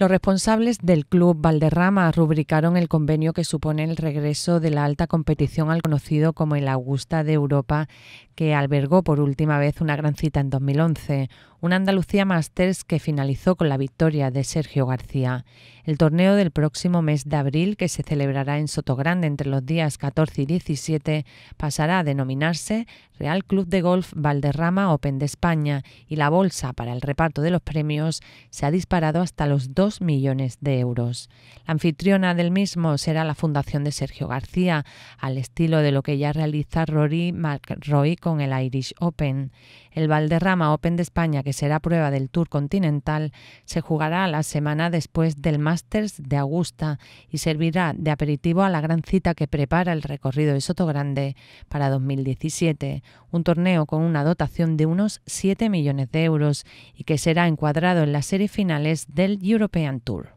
Los responsables del club Valderrama rubricaron el convenio que supone el regreso de la alta competición al conocido como el Augusta de Europa, que albergó por última vez una gran cita en 2011, una Andalucía Masters que finalizó con la victoria de Sergio García. El torneo del próximo mes de abril, que se celebrará en Sotogrande entre los días 14 y 17, pasará a denominarse Real Club de Golf Valderrama Open de España y la bolsa para el reparto de los premios se ha disparado hasta los 2 millones de euros. La anfitriona del mismo será la Fundación de Sergio García, al estilo de lo que ya realiza Rory McRoy con el Irish Open. El Valderrama Open de España, que será prueba del Tour Continental, se jugará la semana después del Masters de Augusta y servirá de aperitivo a la gran cita que prepara el recorrido de Soto Grande para 2017, un torneo con una dotación de unos 7 millones de euros y que será encuadrado en las series finales del European Tour.